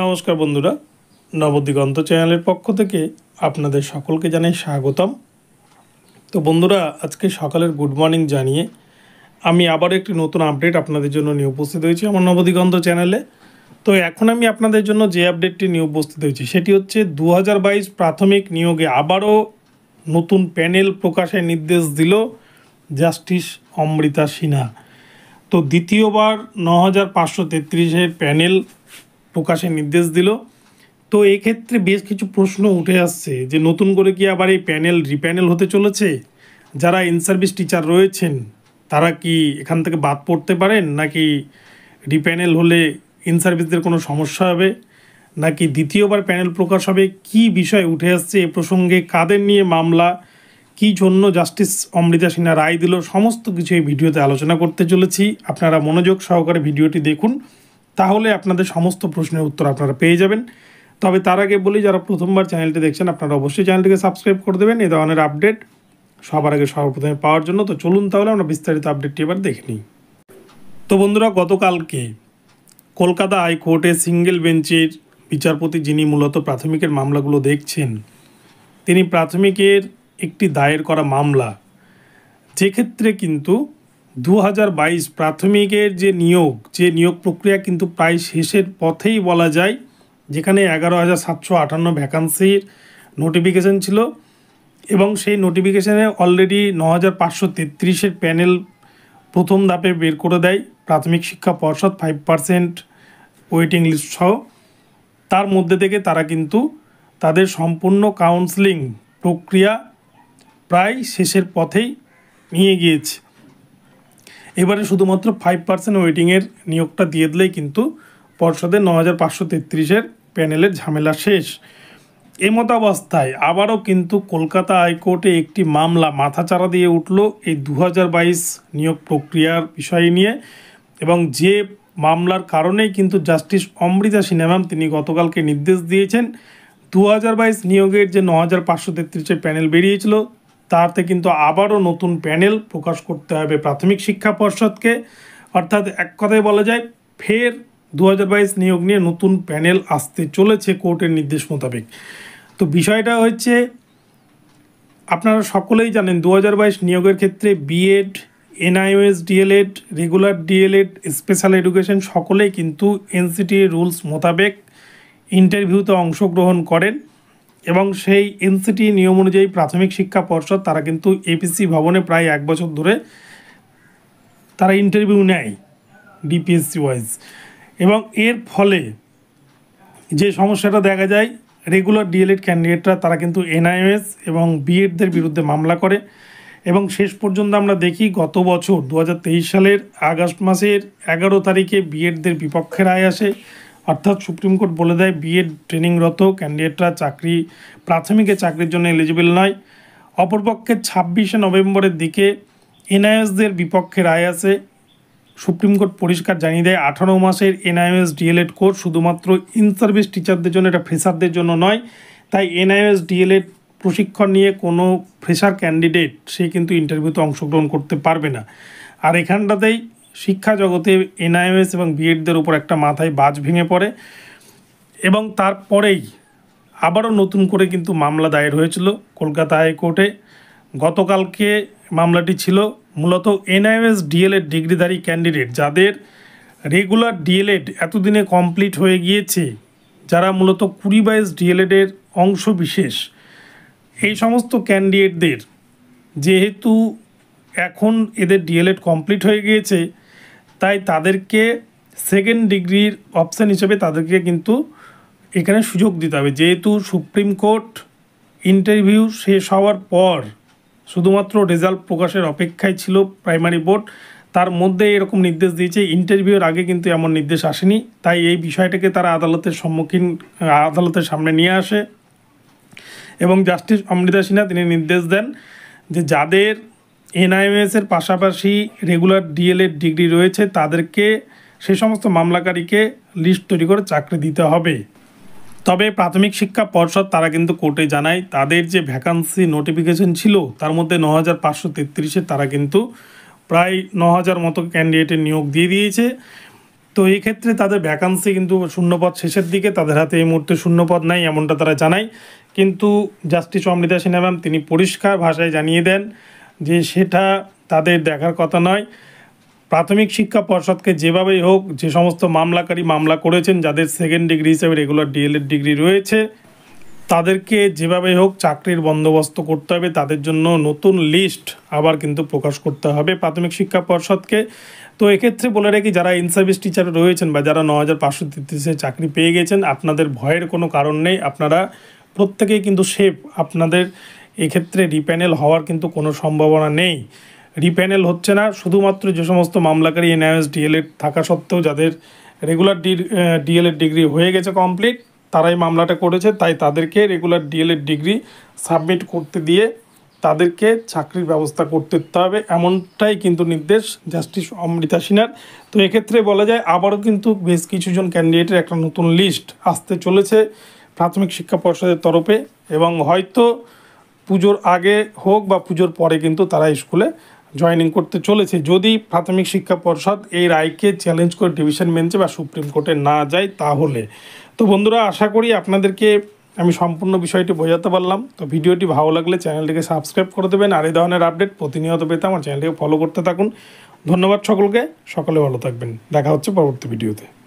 নমস্কার বন্ধুরা নবদিগন্ত চ্যানেলের পক্ষ থেকে আপনাদের সকলকে জানাই স্বাগতম তো বন্ধুরা আজকে সকালের গুড মর্নিং জানিয়ে আমি আবার একটি নতুন আপডেট আপনাদের জন্য নিয়ে উপস্থিত হয়েছি আমার নবদিগন্ত চ্যানেলে তো এখন আমি আপনাদের জন্য যে আপডেটটি নিয়ে উপস্থিত হয়েছি সেটি হচ্ছে দু প্রাথমিক নিয়োগে আবারও নতুন প্যানেল প্রকাশের নির্দেশ দিল জাস্টিস অমৃতা সিনহা তো দ্বিতীয়বার ন হাজার প্যানেল প্রকাশের নির্দেশ দিল তো এক্ষেত্রে বেশ কিছু প্রশ্ন উঠে আসছে যে নতুন করে কি আবার এই প্যানেল রিপ্যানেল হতে চলেছে যারা ইন সার্ভিস টিচার রয়েছেন তারা কি এখান থেকে বাদ পড়তে পারেন নাকি রিপ্যানেল হলে ইন সার্ভিসদের কোনো সমস্যা হবে নাকি দ্বিতীয়বার প্যানেল প্রকাশ হবে কি বিষয় উঠে আসছে এ প্রসঙ্গে কাদের নিয়ে মামলা কি জন্য জাস্টিস অমৃতা সিনহা রায় দিল সমস্ত কিছু এই ভিডিওতে আলোচনা করতে চলেছি আপনারা মনোযোগ সহকারে ভিডিওটি দেখুন তাহলে আপনাদের সমস্ত প্রশ্নের উত্তর আপনারা পেয়ে যাবেন তবে তার আগে বলি যারা প্রথমবার চ্যানেলটি দেখছেন আপনারা অবশ্যই চ্যানেলটিকে সাবস্ক্রাইব করে দেবেন এ ধরনের আপডেট সবার আগে সর্বপ্রথমে পাওয়ার জন্য তো চলুন তাহলে আমরা বিস্তারিত আপডেটটি এবার দেখে নিই তো বন্ধুরা গতকালকে কলকাতা হাইকোর্টে সিঙ্গেল বেঞ্চের বিচারপতি যিনি মূলত প্রাথমিকের মামলাগুলো দেখছেন তিনি প্রাথমিকের একটি দায়ের করা মামলা যেক্ষেত্রে কিন্তু দু প্রাথমিকের যে নিয়োগ যে নিয়োগ প্রক্রিয়া কিন্তু প্রায় শেষের পথেই বলা যায় যেখানে এগারো হাজার সাতশো আটান্ন ভ্যাকান্সির নোটিফিকেশান ছিল এবং সেই নোটিফিকেশানে অলরেডি ন হাজার পাঁচশো তেত্রিশের প্যানেল প্রথম ধাপে বের করে দেয় প্রাথমিক শিক্ষা পর্ষদ ফাইভ পার্সেন্ট ওয়েটিং লিস্ট সহ তার মধ্যে থেকে তারা কিন্তু তাদের সম্পূর্ণ কাউন্সেলিং প্রক্রিয়া প্রায় শেষের পথেই নিয়ে গিয়েছে এবারে শুধুমাত্র ফাইভ পার্সেন্ট ওয়েটিংয়ের নিয়োগটা দিয়ে দিলেই কিন্তু পর্ষদের ন হাজার পাঁচশো তেত্রিশের প্যানেলের ঝামেলা শেষ এই মতাবস্থায় আবারও কিন্তু কলকাতা হাইকোর্টে একটি মামলা মাথাচাড়া দিয়ে উঠল এই দু বাইশ নিয়োগ প্রক্রিয়ার বিষয় নিয়ে এবং যে মামলার কারণেই কিন্তু জাস্টিস অমৃতা সিনেমাম তিনি গতকালকে নির্দেশ দিয়েছেন দু নিয়োগের যে ন হাজার পাঁচশো তেত্রিশের প্যানেল বেরিয়েছিল তাতে কিন্তু আবারও নতুন প্যানেল প্রকাশ করতে হবে প্রাথমিক শিক্ষা পর্ষদকে অর্থাৎ এক কথায় বলা যায় ফের দু নিয়োগ নিয়ে নতুন প্যানেল আসতে চলেছে কোর্টের নির্দেশ মোতাবেক তো বিষয়টা হচ্ছে আপনারা সকলেই জানেন দু নিয়োগের ক্ষেত্রে B Ed NIOS D El Ed regular D El Ed special education সকলেই কিন্তু এনসিটি রুলস মোতাবেক ইন্টারভিউতে অংশগ্রহণ করেন এবং সেই এনসিটি নিয়ম অনুযায়ী প্রাথমিক শিক্ষা পর্ষদ তারা কিন্তু এপিসি ভবনে প্রায় এক বছর ধরে তারা ইন্টারভিউ নেয় ডিপিএসসি ওয়াইজ এবং এর ফলে যে সমস্যাটা দেখা যায় রেগুলার ডিএলএড ক্যান্ডিডেটরা তারা কিন্তু এনআইএস এবং বিএডদের বিরুদ্ধে মামলা করে এবং শেষ পর্যন্ত আমরা দেখি গত বছর দু সালের আগস্ট মাসের এগারো তারিখে বিএডদের বিপক্ষে রায় আসে অর্থাৎ সুপ্রিম কোর্ট বলে দেয় বিএড ট্রেনিংরত ক্যান্ডিডেটরা চাকরি প্রাথমিকে চাকরির জন্য এলিজিবল নয় অপরপক্ষে ছাব্বিশে নভেম্বরের দিকে এনআইএসদের বিপক্ষে রায় আছে সুপ্রিম কোর্ট পরিষ্কার জানিয়ে দেয় আঠারো মাসের এনআইএস ডিএলএড কোর্স শুধুমাত্র ইন সার্ভিস টিচারদের জন্য এটা ফ্রেশারদের জন্য নয় তাই এনআইএস ডিএলএড প্রশিক্ষণ নিয়ে কোনো ফ্রেশার ক্যান্ডিডেট সে কিন্তু ইন্টারভিউতে অংশগ্রহণ করতে পারবে না আর এখানটাতেই শিক্ষা জগতে এনআইএমএস এবং বিএডদের উপর একটা মাথায় বাজ ভেঙে পড়ে এবং তারপরেই আবারও নতুন করে কিন্তু মামলা দায়ের হয়েছিল কলকাতা হাইকোর্টে গতকালকে মামলাটি ছিল মূলত এনআইএস ডিএলএড ডিগ্রিধারী ক্যান্ডিডেট যাদের রেগুলার ডিএলএড এতদিনে কমপ্লিট হয়ে গিয়েছে যারা মূলত কুড়ি বাইশ ডিএলএডের অংশ বিশেষ এই সমস্ত ক্যান্ডিডেটদের যেহেতু এখন এদের ডিএলএড কমপ্লিট হয়ে গিয়েছে তাই তাদেরকে সেকেন্ড ডিগ্রির অপশান হিসেবে তাদেরকে কিন্তু এখানে সুযোগ দিতে হবে যেহেতু সুপ্রিম কোর্ট ইন্টারভিউ শেষ হওয়ার পর শুধুমাত্র রেজাল্ট প্রকাশের অপেক্ষায় ছিল প্রাইমারি বোর্ড তার মধ্যে এরকম নির্দেশ দিয়েছে ইন্টারভিউর আগে কিন্তু এমন নির্দেশ আসেনি তাই এই বিষয়টাকে তারা আদালতের সম্মুখীন আদালতের সামনে নিয়ে আসে এবং জাস্টিস অমৃতা সিনহা তিনি নির্দেশ দেন যে যাদের এনআইএমএসের পাশাপাশি রেগুলার ডিএলএড ডিগ্রি রয়েছে তাদেরকে সে সমস্ত মামলাকারীকে লিস্ট তৈরি করে চাকরি দিতে হবে তবে প্রাথমিক শিক্ষা পর্ষদ তারা কিন্তু কোর্টে জানায় তাদের যে ভ্যাকান্সি নোটিফিকেশন ছিল তার মধ্যে ন হাজার পাঁচশো তেত্রিশে তারা কিন্তু প্রায় ন হাজার মতো ক্যান্ডিডেটের নিয়োগ দিয়ে দিয়েছে তো এই ক্ষেত্রে তাদের ভ্যাকান্সি কিন্তু শূন্যপদ শেষের দিকে তাদের হাতে এই মুহূর্তে শূন্যপদ নাই এমনটা তারা জানায় কিন্তু জাস্টিস অমৃতা সিনহা ম্যাম তিনি পরিষ্কার ভাষায় জানিয়ে দেন যে সেটা তাদের দেখার কথা নয় প্রাথমিক শিক্ষা পর্ষদকে যেভাবেই হোক যে সমস্ত মামলাকারী মামলা করেছেন যাদের সেকেন্ড ডিগ্রি হিসেবে রেগুলার ডিএলএড ডিগ্রি রয়েছে তাদেরকে যেভাবেই হোক চাকরির বন্দোবস্ত করতে হবে তাদের জন্য নতুন লিস্ট আবার কিন্তু প্রকাশ করতে হবে প্রাথমিক শিক্ষা পর্ষদকে তো এক্ষেত্রে বলে রাখি যারা ইনসার্ভিস টিচার রয়েছেন বা যারা ন হাজার পাঁচশো তেত্রিশে চাকরি পেয়ে গেছেন আপনাদের ভয়ের কোনো কারণ নেই আপনারা প্রত্যেকেই কিন্তু সেফ আপনাদের এক্ষেত্রে রিপ্যানেল হওয়ার কিন্তু কোনো সম্ভাবনা নেই রিপ্যানেল হচ্ছে না শুধুমাত্র যে সমস্ত মামলাকারী এনআইএস ডিএলএড থাকা সত্ত্বেও যাদের রেগুলার ডি ডিএলএড ডিগ্রি হয়ে গেছে কমপ্লিট তারাই মামলাটা করেছে তাই তাদেরকে রেগুলার ডিএলএড ডিগ্রি সাবমিট করতে দিয়ে তাদেরকে চাকরির ব্যবস্থা করতে দিতে হবে এমনটাই কিন্তু নির্দেশ জাস্টিস অমৃতা সিনহার তো এক্ষেত্রে বলা যায় আবারও কিন্তু বেশ কিছুজন ক্যান্ডিডেটের একটা নতুন লিস্ট আসতে চলেছে প্রাথমিক শিক্ষা পর্ষদের তরফে এবং হয়তো পুজোর আগে হোক বা পুজোর পরে কিন্তু তারা স্কুলে জয়নিং করতে চলেছে যদি প্রাথমিক শিক্ষা পর্ষদ এই রায়কে চ্যালেঞ্জ করে ডিভিশন বেঞ্চে বা সুপ্রিম কোর্টে না যায় তাহলে তো বন্ধুরা আশা করি আপনাদেরকে আমি সম্পূর্ণ বিষয়টি বোঝাতে পারলাম তো ভিডিওটি ভালো লাগলে চ্যানেলটিকে সাবস্ক্রাইব করে দেবেন আর এই ধরনের আপডেট প্রতিনিয়ত পেতে আমার চ্যানেলটিকে ফলো করতে থাকুন ধন্যবাদ সকলকে সকলে ভালো থাকবেন দেখা হচ্ছে পরবর্তী ভিডিওতে